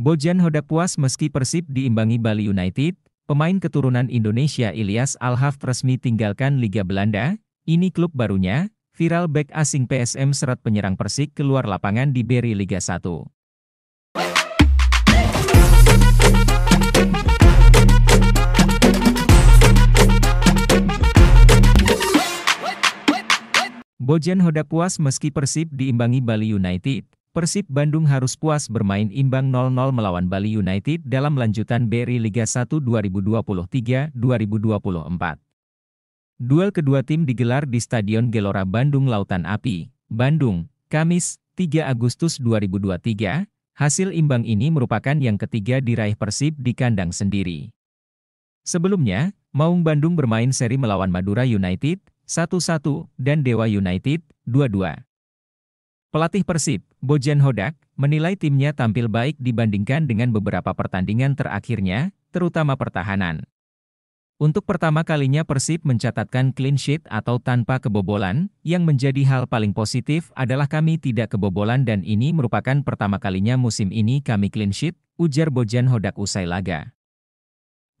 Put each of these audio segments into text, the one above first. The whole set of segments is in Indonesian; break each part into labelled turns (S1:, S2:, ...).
S1: Bojan Hodak puas meski Persib diimbangi Bali United, pemain keturunan Indonesia Ilyas Alhaf resmi tinggalkan Liga Belanda, ini klub barunya, viral back asing PSM serat penyerang Persik keluar lapangan di Beri Liga 1. Bojan Hodak puas meski Persib diimbangi Bali United, Persib Bandung harus puas bermain imbang 0-0 melawan Bali United dalam lanjutan BRI Liga 1 2023-2024. Duel kedua tim digelar di Stadion Gelora Bandung Lautan Api, Bandung, Kamis, 3 Agustus 2023. Hasil imbang ini merupakan yang ketiga diraih Persib di kandang sendiri. Sebelumnya, Maung Bandung bermain seri melawan Madura United 1-1 dan Dewa United 2-2. Pelatih Persib, Bojan Hodak, menilai timnya tampil baik dibandingkan dengan beberapa pertandingan terakhirnya, terutama pertahanan. Untuk pertama kalinya Persib mencatatkan clean sheet atau tanpa kebobolan, yang menjadi hal paling positif adalah kami tidak kebobolan dan ini merupakan pertama kalinya musim ini kami clean sheet, ujar Bojan Hodak usai laga.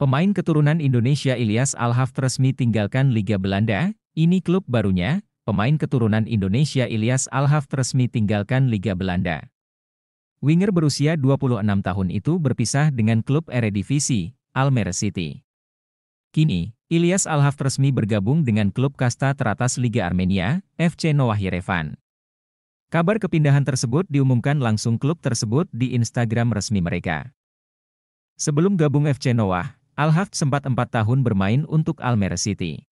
S1: Pemain keturunan Indonesia Ilyas Alhaf resmi tinggalkan Liga Belanda, ini klub barunya, pemain keturunan Indonesia Ilyas Alhaf resmi tinggalkan Liga Belanda. Winger berusia 26 tahun itu berpisah dengan klub Eredivisie, Almere City. Kini, Ilyas Alhaf resmi bergabung dengan klub kasta teratas Liga Armenia, FC Noah Yerevan. Kabar kepindahan tersebut diumumkan langsung klub tersebut di Instagram resmi mereka. Sebelum gabung FC Noah, Alhaf sempat empat tahun bermain untuk Almere City.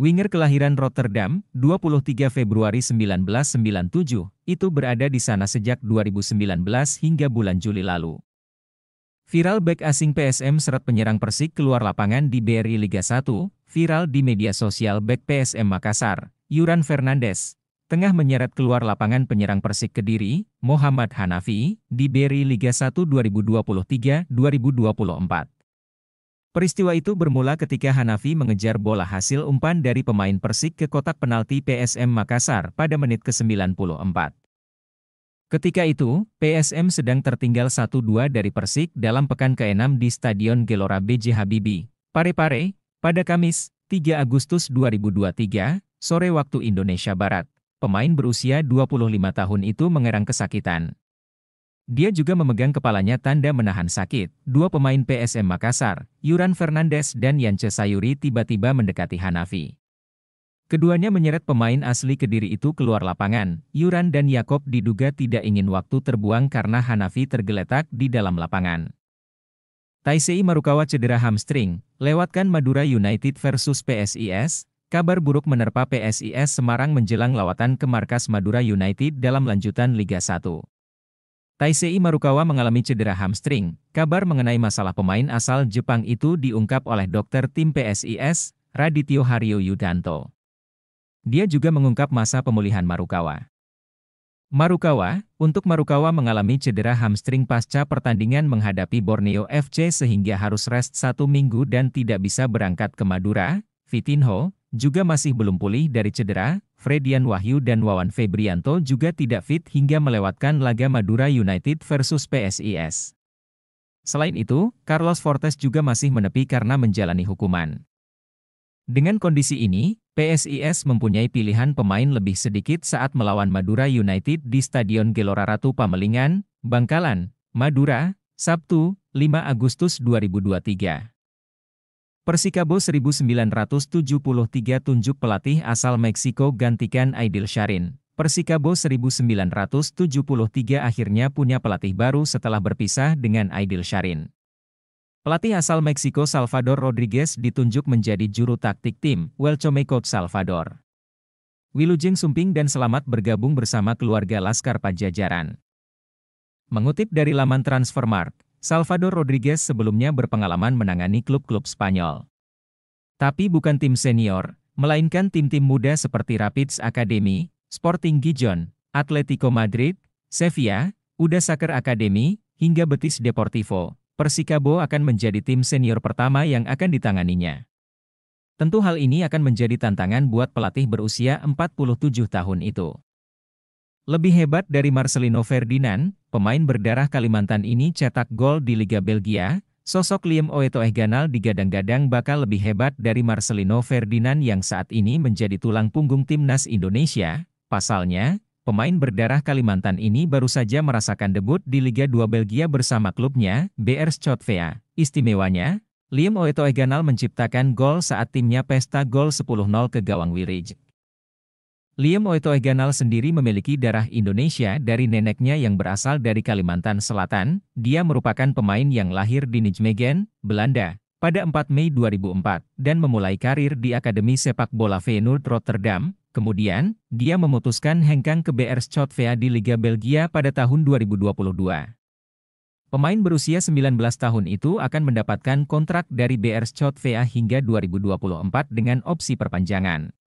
S1: Winger kelahiran Rotterdam, 23 Februari 1997, itu berada di sana sejak 2019 hingga bulan Juli lalu. Viral back asing PSM seret penyerang Persik keluar lapangan di BRI Liga 1, viral di media sosial back PSM Makassar, Yuran Fernandes, tengah menyeret keluar lapangan penyerang Persik Kediri, Muhammad Hanafi, di BRI Liga 1 2023-2024. Peristiwa itu bermula ketika Hanafi mengejar bola hasil umpan dari pemain Persik ke kotak penalti PSM Makassar pada menit ke-94. Ketika itu, PSM sedang tertinggal 1-2 dari Persik dalam pekan ke-6 di Stadion Gelora BJ Habibie, Parepare, pada Kamis, 3 Agustus 2023, sore waktu Indonesia Barat. Pemain berusia 25 tahun itu mengerang kesakitan dia juga memegang kepalanya tanda menahan sakit. Dua pemain PSM Makassar, Yuran Fernandes dan Yance Sayuri tiba-tiba mendekati Hanafi. Keduanya menyeret pemain asli Kediri itu keluar lapangan. Yuran dan Yakob diduga tidak ingin waktu terbuang karena Hanafi tergeletak di dalam lapangan. Taisei Marukawa cedera hamstring, lewatkan Madura United versus PSIS. Kabar buruk menerpa PSIS Semarang menjelang lawatan ke markas Madura United dalam lanjutan Liga 1. Taisei Marukawa mengalami cedera hamstring. Kabar mengenai masalah pemain asal Jepang itu diungkap oleh dokter tim PSIS, Radityo Haryo Yudanto. Dia juga mengungkap masa pemulihan Marukawa. Marukawa, untuk Marukawa mengalami cedera hamstring pasca pertandingan menghadapi Borneo FC sehingga harus rest satu minggu dan tidak bisa berangkat ke Madura, Vitinho, juga masih belum pulih dari cedera, Fredian Wahyu dan Wawan Febrianto juga tidak fit hingga melewatkan laga Madura United versus PSIS. Selain itu, Carlos Fortes juga masih menepi karena menjalani hukuman. Dengan kondisi ini, PSIS mempunyai pilihan pemain lebih sedikit saat melawan Madura United di Stadion Gelora Ratu Pamelingan, Bangkalan, Madura, Sabtu, 5 Agustus 2023. Persikabo 1973 tunjuk pelatih asal Meksiko gantikan Aidil Sharin. Persikabo 1973 akhirnya punya pelatih baru setelah berpisah dengan Aidil Sharin. Pelatih asal Meksiko Salvador Rodriguez ditunjuk menjadi juru taktik tim Welcome Coach Salvador. Wilujeng Sumping dan Selamat bergabung bersama keluarga Laskar Pajajaran. Mengutip dari laman Transfermarkt, Salvador Rodriguez sebelumnya berpengalaman menangani klub-klub Spanyol. Tapi bukan tim senior, melainkan tim-tim muda seperti Rapids Academy, Sporting Gijon, Atletico Madrid, Sevilla, Uda Saker Academy, hingga Betis Deportivo. Persikabo akan menjadi tim senior pertama yang akan ditanganinya. Tentu hal ini akan menjadi tantangan buat pelatih berusia 47 tahun itu. Lebih hebat dari Marcelino Ferdinand, pemain berdarah Kalimantan ini cetak gol di Liga Belgia, sosok Liam Oetoeganal digadang-gadang bakal lebih hebat dari Marcelino Ferdinand yang saat ini menjadi tulang punggung timnas Indonesia. Pasalnya, pemain berdarah Kalimantan ini baru saja merasakan debut di Liga 2 Belgia bersama klubnya, BR Schotvea. Istimewanya, Liam Oetoeganal menciptakan gol saat timnya pesta gol 10-0 ke gawang Wirij. Liam Oetoeganal sendiri memiliki darah Indonesia dari neneknya yang berasal dari Kalimantan Selatan. Dia merupakan pemain yang lahir di Nijmegen, Belanda, pada 4 Mei 2004 dan memulai karir di Akademi Sepak Bola Feyenoord Rotterdam. Kemudian, dia memutuskan hengkang ke BR Schotvea di Liga Belgia pada tahun 2022. Pemain berusia 19 tahun itu akan mendapatkan kontrak dari BR Schotvea hingga 2024 dengan opsi perpanjangan.